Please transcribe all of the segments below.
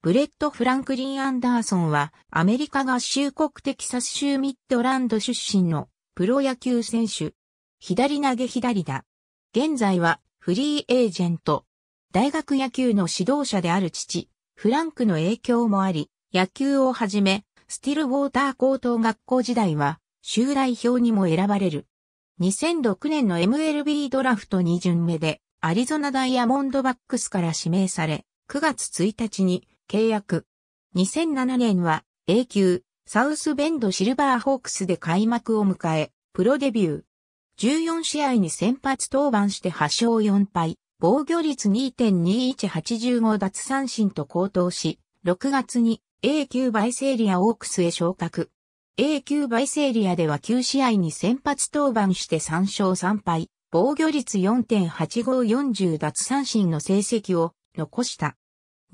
ブレット・フランクリン・アンダーソンは、アメリカ合衆国テキサス州ミッドランド出身のプロ野球選手。左投げ左だ。現在はフリーエージェント。大学野球の指導者である父、フランクの影響もあり、野球をはじめ、スティルウォーター高等学校時代は、襲来表にも選ばれる。2006年の MLB ドラフト2巡目で、アリゾナダイヤモンドバックスから指名され、9月1日に契約。2007年は A 級サウスベンドシルバーホークスで開幕を迎え、プロデビュー。14試合に先発登板して8勝4敗、防御率2.2185奪三振と高騰し、6月に A 級バイセリアオークスへ昇格。A 級バイセリアでは9試合に先発登板して3勝3敗、防御率4.8540奪三振の成績を残した。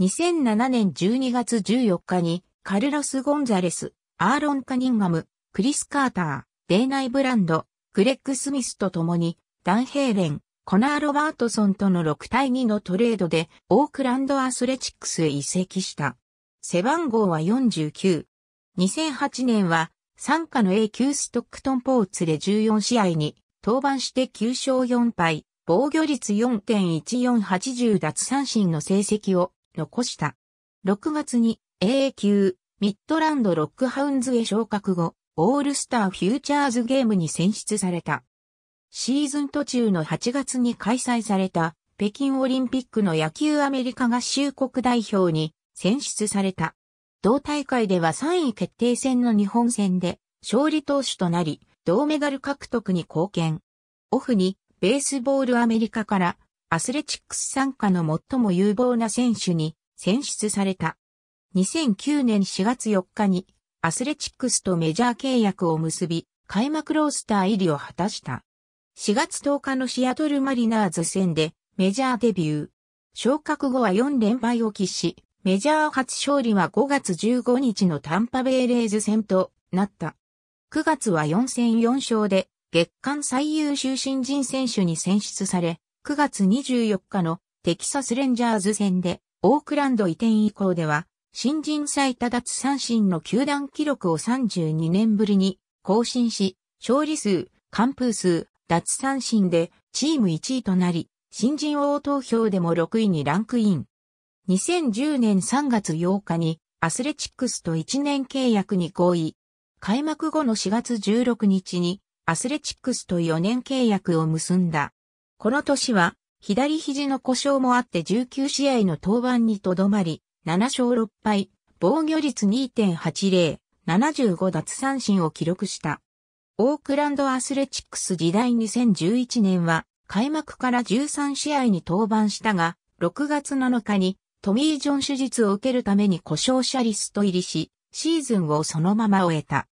2007年12月14日に、カルロス・ゴンザレス、アーロン・カニンガム、クリス・カーター、デイナイ・ブランド、グレッグ・スミスと共に、ダン・ヘーレン、コナー・ロバートソンとの6対2のトレードで、オークランド・アスレチックスへ移籍した。背番号は49。2008年は、参加の A 級ストックトンポーツで14試合に、登板して9勝4敗、防御率4.1480奪三振の成績を残した。6月に a 級ミッドランドロックハウンズへ昇格後、オールスターフューチャーズゲームに選出された。シーズン途中の8月に開催された北京オリンピックの野球アメリカ合衆国代表に選出された。同大会では3位決定戦の日本戦で勝利投手となり、銅メダル獲得に貢献。オフにベースボールアメリカからアスレチックス参加の最も有望な選手に選出された。2009年4月4日にアスレチックスとメジャー契約を結び、開幕ロースター入りを果たした。4月10日のシアトルマリナーズ戦でメジャーデビュー。昇格後は4連敗を喫し、メジャー初勝利は5月15日のタンパベイレーズ戦となった。9月は4戦4勝で月間最優秀新人選手に選出され、9月24日のテキサスレンジャーズ戦で、オークランド移転以降では、新人最多奪三振の球団記録を32年ぶりに更新し、勝利数、完封数、奪三振でチーム1位となり、新人王投票でも6位にランクイン。2010年3月8日にアスレチックスと1年契約に合意。開幕後の4月16日にアスレチックスと4年契約を結んだ。この年は、左肘の故障もあって19試合の登板にとどまり、7勝6敗、防御率2.80、75奪三振を記録した。オークランドアスレチックス時代2011年は、開幕から13試合に登板したが、6月7日にトミー・ジョン手術を受けるために故障者リスト入りし、シーズンをそのまま終えた。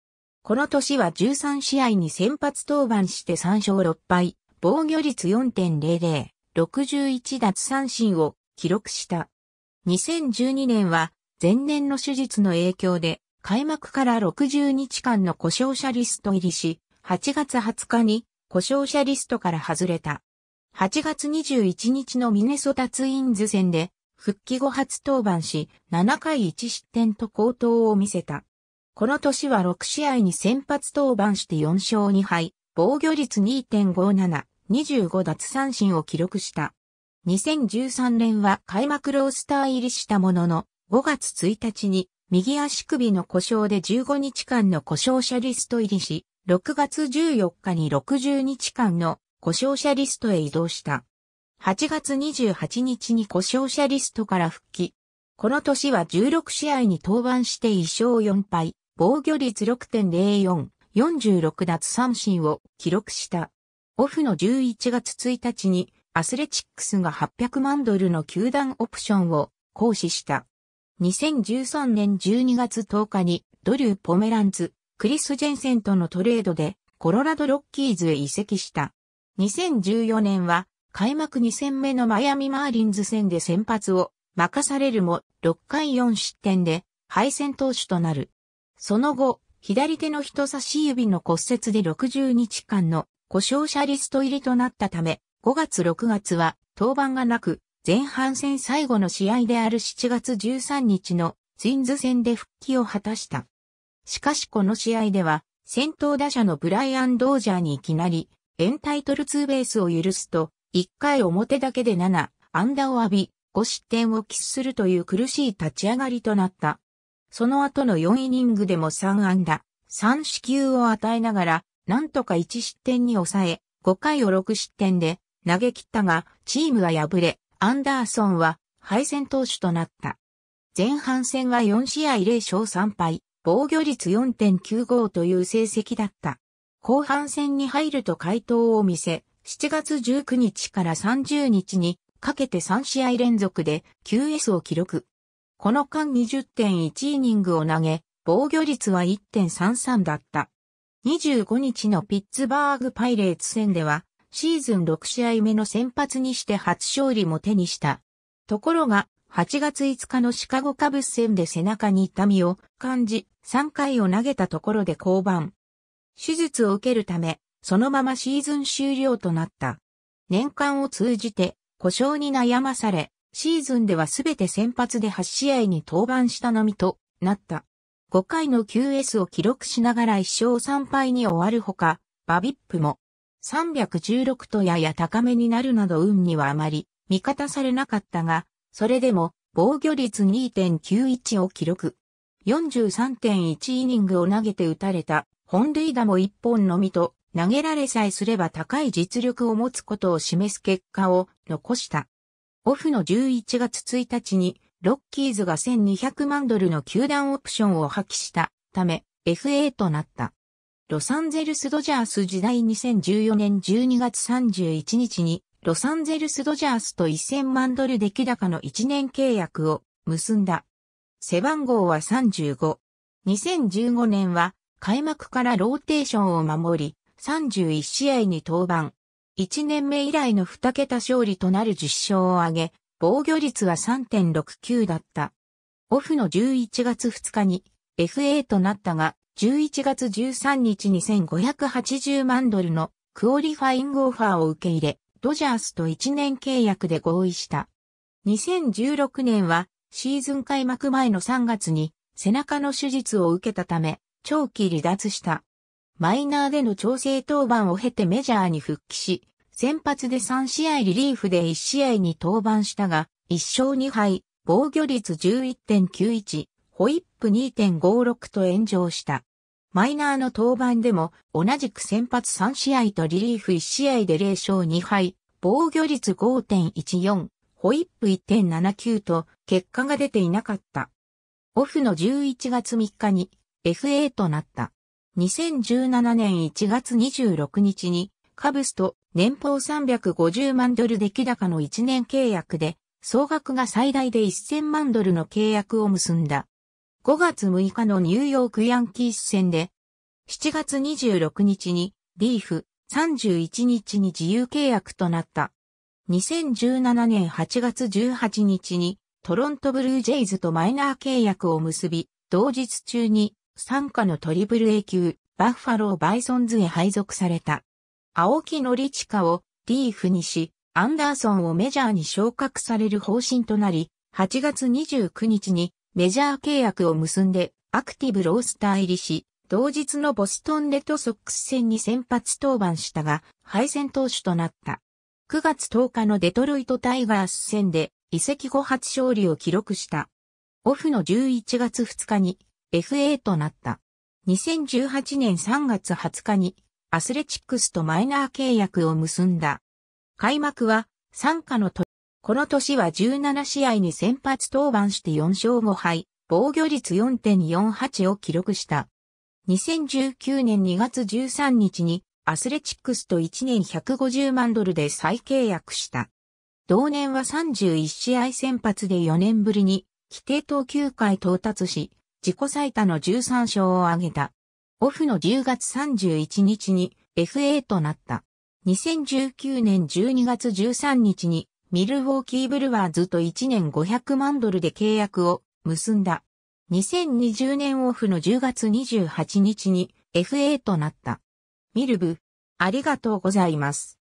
この年は13試合に先発登板して3勝6敗、防御率4.00、61奪三振を記録した。2012年は前年の手術の影響で開幕から60日間の故障者リスト入りし、8月20日に故障者リストから外れた。8月21日のミネソタツインズ戦で復帰後初登板し、7回1失点と好投を見せた。この年は6試合に先発登板して4勝2敗、防御率2.57、25奪三振を記録した。2013年は開幕ロースター入りしたものの、5月1日に右足首の故障で15日間の故障者リスト入りし、6月14日に60日間の故障者リストへ移動した。8月28日に故障者リストから復帰。この年は16試合に登板して1勝4敗、防御率6.04、46奪三振を記録した。オフの11月1日にアスレチックスが800万ドルの球団オプションを行使した。2013年12月10日にドリュー・ポメランズ、クリス・ジェンセンとのトレードでコロラド・ロッキーズへ移籍した。2014年は開幕2戦目のマイアミ・マーリンズ戦で先発を任されるも6回4失点で敗戦投手となる。その後、左手の人差し指の骨折で60日間の故障者リスト入りとなったため、5月6月は登板がなく、前半戦最後の試合である7月13日のツインズ戦で復帰を果たした。しかしこの試合では、先頭打者のブライアン・ドージャーにいきなり、エンタイトルツーベースを許すと、1回表だけで7、安打を浴び、5失点を喫するという苦しい立ち上がりとなった。その後の4イニングでも3安打、3死球を与えながら、なんとか1失点に抑え、5回を6失点で投げ切ったが、チームは敗れ、アンダーソンは敗戦投手となった。前半戦は4試合0勝3敗、防御率4.95という成績だった。後半戦に入ると回答を見せ、7月19日から30日にかけて3試合連続で QS を記録。この間20.1イニングを投げ、防御率は1.33だった。25日のピッツバーグパイレーツ戦では、シーズン6試合目の先発にして初勝利も手にした。ところが、8月5日のシカゴカブス戦で背中に痛みを感じ、3回を投げたところで降板。手術を受けるため、そのままシーズン終了となった。年間を通じて、故障に悩まされ、シーズンではすべて先発で8試合に登板したのみとなった。5回の QS を記録しながら1勝3敗に終わるほか、バビップも316とやや高めになるなど運にはあまり味方されなかったが、それでも防御率2.91を記録。43.1イニングを投げて打たれた本塁打も1本のみと投げられさえすれば高い実力を持つことを示す結果を残した。オフの11月1日にロッキーズが1200万ドルの球団オプションを破棄したため FA となった。ロサンゼルスドジャース時代2014年12月31日にロサンゼルスドジャースと1000万ドル出来高の1年契約を結んだ。背番号は35。2015年は開幕からローテーションを守り、31試合に登板。1年目以来の2桁勝利となる10勝を挙げ、防御率は3.69だった。オフの11月2日に FA となったが、11月13日に1580万ドルのクオリファイングオファーを受け入れ、ドジャースと1年契約で合意した。2016年はシーズン開幕前の3月に背中の手術を受けたため、長期離脱した。マイナーでの調整登板を経てメジャーに復帰し、先発で3試合リリーフで1試合に登板したが、1勝2敗、防御率11.91、ホイップ2.56と炎上した。マイナーの登板でも同じく先発3試合とリリーフ1試合で0勝2敗、防御率5.14、ホイップ1.79と結果が出ていなかった。オフの11月3日に FA となった。2017年1月26日にカブスと年俸350万ドル出来高の1年契約で、総額が最大で1000万ドルの契約を結んだ。5月6日のニューヨークヤンキース戦で、7月26日にリーフ、31日に自由契約となった。2017年8月18日にトロントブルージェイズとマイナー契約を結び、同日中に参加のトリプル A 級バッファローバイソンズへ配属された。青木ち親をリーフにし、アンダーソンをメジャーに昇格される方針となり、8月29日にメジャー契約を結んでアクティブロースター入りし、同日のボストンレッドソックス戦に先発登板したが、敗戦投手となった。9月10日のデトロイトタイガース戦で移籍後初勝利を記録した。オフの11月2日に FA となった。2018年3月20日にアスレチックスとマイナー契約を結んだ。開幕は、参加のと、この年は17試合に先発登板して4勝5敗、防御率4.48を記録した。2019年2月13日にアスレチックスと1年150万ドルで再契約した。同年は31試合先発で4年ぶりに規定投球回到達し、自己最多の13勝を挙げた。オフの10月31日に FA となった。2019年12月13日にミルウォーキーブルワーズと1年500万ドルで契約を結んだ。2020年オフの10月28日に FA となった。ミルブ、ありがとうございます。